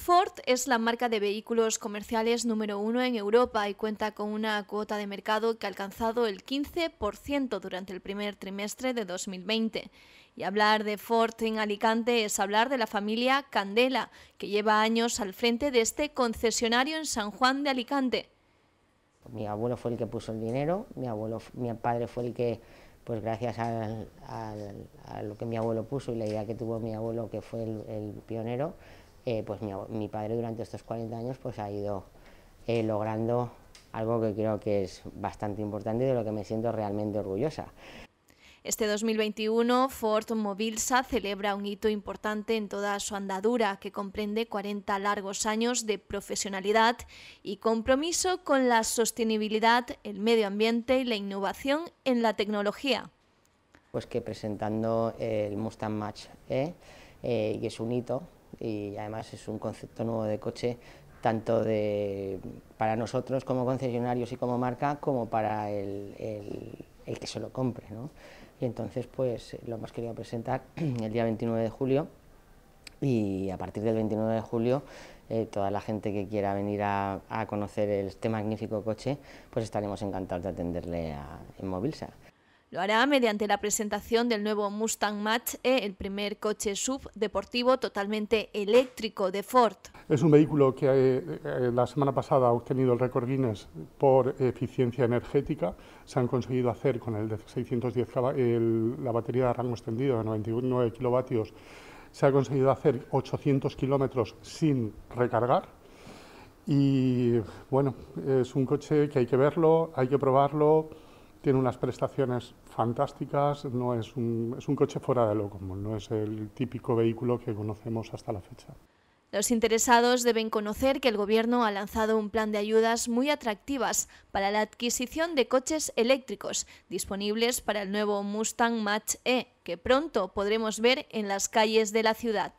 Ford es la marca de vehículos comerciales número uno en Europa y cuenta con una cuota de mercado que ha alcanzado el 15% durante el primer trimestre de 2020. Y hablar de Ford en Alicante es hablar de la familia Candela, que lleva años al frente de este concesionario en San Juan de Alicante. Mi abuelo fue el que puso el dinero, mi, padre fue el que pues gracias a lo que mi abuelo puso y la idea que tuvo mi abuelo, que fue el pionero, eh, pues mi, padre durante estos 40 años pues ha ido eh, logrando algo que creo que es bastante importante y de lo que me siento realmente orgullosa. Este 2021, Ford Mobilsa celebra un hito importante en toda su andadura, que comprende 40 largos años de profesionalidad y compromiso con la sostenibilidad, el medio ambiente y la innovación en la tecnología. Pues que presentando el Mustang Match, que eh, es un hito y además es un concepto nuevo de coche tanto para nosotros como concesionarios y como marca, como para el, que se lo compre. Y entonces pues lo hemos querido presentar el día 29 de julio y a partir del 29 de julio eh, toda la gente que quiera venir a, conocer este magnífico coche, pues estaremos encantados de atenderle en Movilsa. Lo hará mediante la presentación del nuevo Mustang Mach-E, el primer coche SUV deportivo totalmente eléctrico de Ford. Es un vehículo que eh, eh, la semana pasada ha obtenido el récord Guinness por eficiencia energética. Se han conseguido hacer con el de 610 la batería de rango extendido de 99 kilovatios. Se ha conseguido hacer 800 kilómetros sin recargar. Y bueno, es un coche que hay que verlo, hay que probarlo tiene unas prestaciones fantásticas, no es un, es un coche fuera de lo común, no es el típico vehículo que conocemos hasta la fecha. Los interesados deben conocer que el Gobierno ha lanzado un plan de ayudas muy atractivas para la adquisición de coches eléctricos disponibles para el nuevo Mustang Mach E, que pronto podremos ver en las calles de la ciudad.